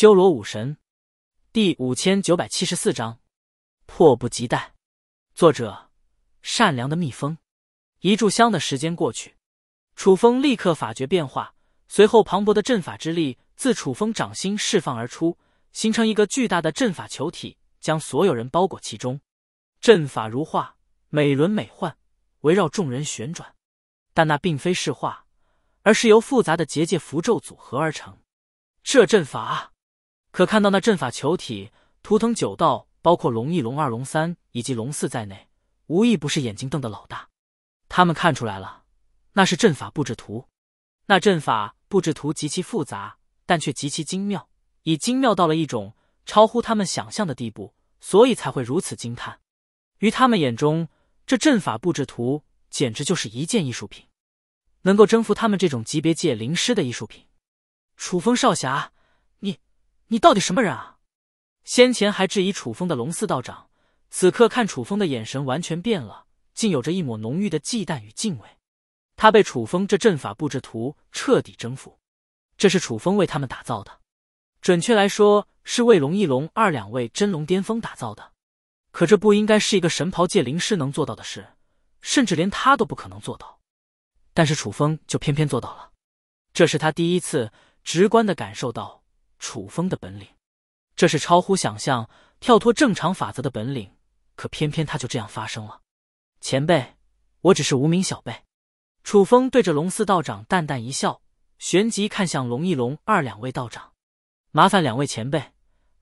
修罗武神，第五千九百七十四章，迫不及待。作者：善良的蜜蜂。一炷香的时间过去，楚风立刻法诀变化，随后磅礴的阵法之力自楚风掌心释放而出，形成一个巨大的阵法球体，将所有人包裹其中。阵法如画，美轮美奂，围绕众人旋转。但那并非是画，而是由复杂的结界符咒组合而成。这阵法。可看到那阵法球体图腾九道，包括龙一、龙二、龙三以及龙四在内，无一不是眼睛瞪得老大。他们看出来了，那是阵法布置图。那阵法布置图极其复杂，但却极其精妙，已精妙到了一种超乎他们想象的地步，所以才会如此惊叹。于他们眼中，这阵法布置图简直就是一件艺术品，能够征服他们这种级别界灵师的艺术品。楚风少侠。你到底什么人啊？先前还质疑楚风的龙四道长，此刻看楚风的眼神完全变了，竟有着一抹浓郁的忌惮与敬畏。他被楚风这阵法布置图彻底征服，这是楚风为他们打造的，准确来说是为龙一龙二两位真龙巅峰打造的。可这不应该是一个神袍界灵师能做到的事，甚至连他都不可能做到。但是楚风就偏偏做到了，这是他第一次直观的感受到。楚风的本领，这是超乎想象、跳脱正常法则的本领。可偏偏他就这样发生了。前辈，我只是无名小辈。楚风对着龙四道长淡淡一笑，旋即看向龙一龙二两位道长：“麻烦两位前辈，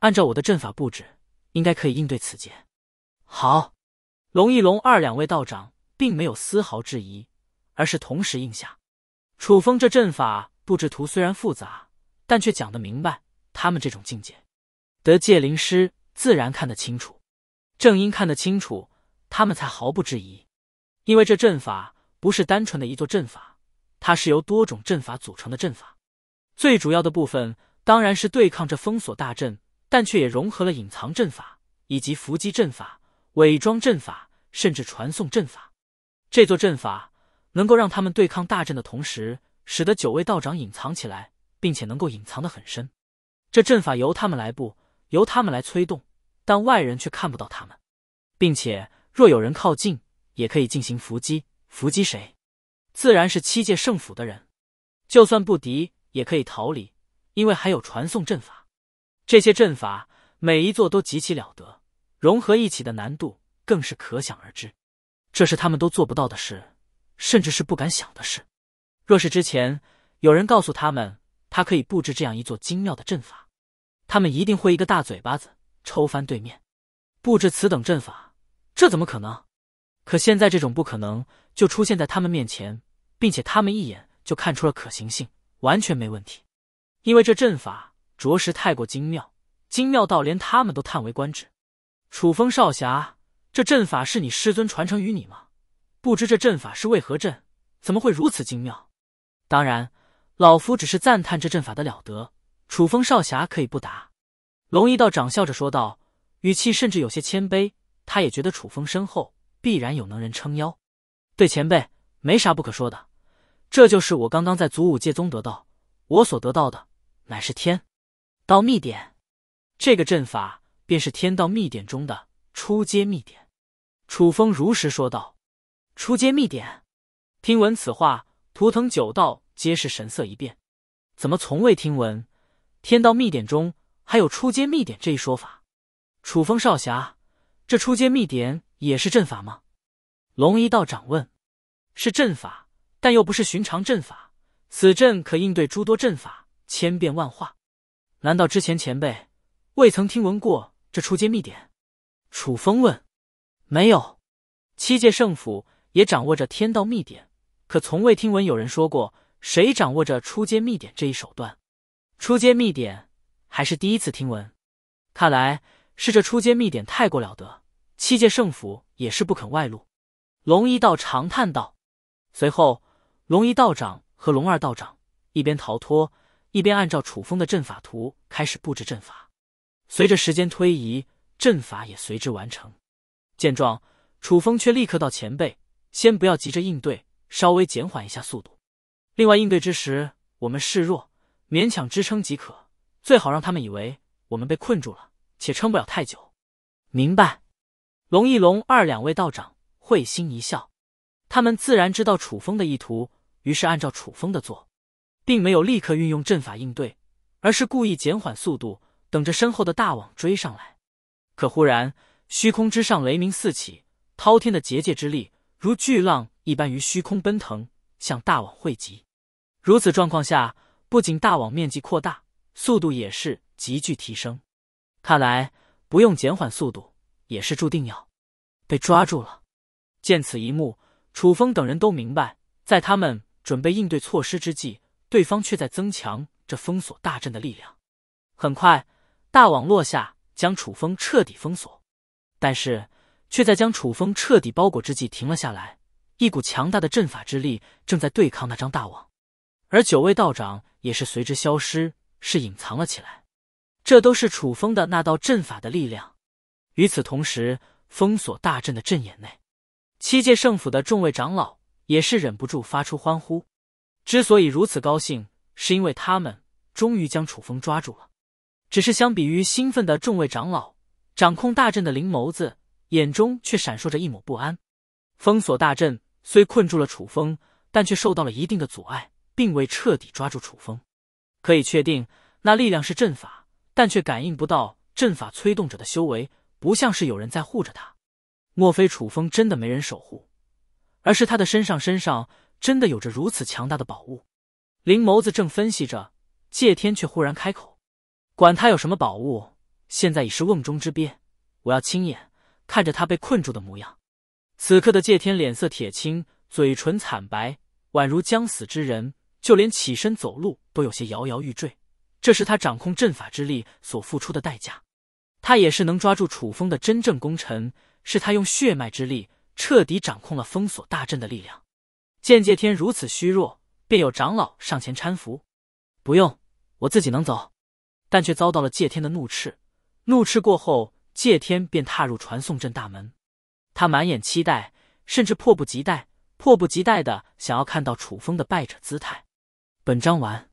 按照我的阵法布置，应该可以应对此劫。”好。龙一龙二两位道长并没有丝毫质疑，而是同时应下。楚风这阵法布置图虽然复杂，但却讲得明白。他们这种境界，得界灵师自然看得清楚。正因看得清楚，他们才毫不质疑。因为这阵法不是单纯的一座阵法，它是由多种阵法组成的阵法。最主要的部分当然是对抗这封锁大阵，但却也融合了隐藏阵法、以及伏击阵法、伪装阵法，甚至传送阵法。这座阵法能够让他们对抗大阵的同时，使得九位道长隐藏起来，并且能够隐藏的很深。这阵法由他们来布，由他们来催动，但外人却看不到他们，并且若有人靠近，也可以进行伏击。伏击谁？自然是七界圣府的人。就算不敌，也可以逃离，因为还有传送阵法。这些阵法每一座都极其了得，融合一起的难度更是可想而知。这是他们都做不到的事，甚至是不敢想的事。若是之前有人告诉他们，他可以布置这样一座精妙的阵法，他们一定会一个大嘴巴子抽翻对面。布置此等阵法，这怎么可能？可现在这种不可能就出现在他们面前，并且他们一眼就看出了可行性，完全没问题。因为这阵法着实太过精妙，精妙到连他们都叹为观止。楚风少侠，这阵法是你师尊传承于你吗？不知这阵法是为何阵，怎么会如此精妙？当然。老夫只是赞叹这阵法的了得，楚风少侠可以不答。龙一道长笑着说道，语气甚至有些谦卑。他也觉得楚风身后必然有能人撑腰。对前辈没啥不可说的，这就是我刚刚在祖武界宗得到，我所得到的乃是天道秘典。这个阵法便是天道秘典中的初阶秘典。楚风如实说道。初阶秘典，听闻此话，图腾九道。皆是神色一变，怎么从未听闻天道秘典中还有出阶秘典这一说法？楚风少侠，这出阶秘典也是阵法吗？龙一道长问：“是阵法，但又不是寻常阵法。此阵可应对诸多阵法，千变万化。难道之前前辈未曾听闻过这出阶秘典？”楚风问：“没有，七界圣府也掌握着天道秘典，可从未听闻有人说过。”谁掌握着出阶密典这一手段？出阶密典还是第一次听闻，看来是这出阶密典太过了得，七界圣府也是不肯外露。龙一道长叹道。随后，龙一道长和龙二道长一边逃脱，一边按照楚风的阵法图开始布置阵法。随着时间推移，阵法也随之完成。见状，楚风却立刻道：“前辈，先不要急着应对，稍微减缓一下速度。”另外应对之时，我们示弱，勉强支撑即可。最好让他们以为我们被困住了，且撑不了太久。明白？龙一龙二两位道长会心一笑，他们自然知道楚风的意图，于是按照楚风的做，并没有立刻运用阵法应对，而是故意减缓速度，等着身后的大网追上来。可忽然，虚空之上雷鸣四起，滔天的结界之力如巨浪一般于虚空奔腾，向大网汇集。如此状况下，不仅大网面积扩大，速度也是急剧提升。看来不用减缓速度，也是注定要被抓住了。见此一幕，楚风等人都明白，在他们准备应对措施之际，对方却在增强这封锁大阵的力量。很快，大网落下，将楚风彻底封锁。但是，却在将楚风彻底包裹之际停了下来。一股强大的阵法之力正在对抗那张大网。而九位道长也是随之消失，是隐藏了起来。这都是楚风的那道阵法的力量。与此同时，封锁大阵的阵眼内，七界圣府的众位长老也是忍不住发出欢呼。之所以如此高兴，是因为他们终于将楚风抓住了。只是相比于兴奋的众位长老，掌控大阵的灵眸子眼中却闪烁着一抹不安。封锁大阵虽困住了楚风，但却受到了一定的阻碍。并未彻底抓住楚风，可以确定那力量是阵法，但却感应不到阵法催动者的修为，不像是有人在护着他。莫非楚风真的没人守护，而是他的身上身上真的有着如此强大的宝物？林眸子正分析着，借天却忽然开口：“管他有什么宝物，现在已是瓮中之鳖，我要亲眼看着他被困住的模样。”此刻的借天脸色铁青，嘴唇惨白，宛如将死之人。就连起身走路都有些摇摇欲坠，这是他掌控阵法之力所付出的代价。他也是能抓住楚风的真正功臣，是他用血脉之力彻底掌控了封锁大阵的力量。见界天如此虚弱，便有长老上前搀扶。不用，我自己能走。但却遭到了界天的怒斥。怒斥过后，界天便踏入传送阵大门。他满眼期待，甚至迫不及待，迫不及待的想要看到楚风的败者姿态。本章完。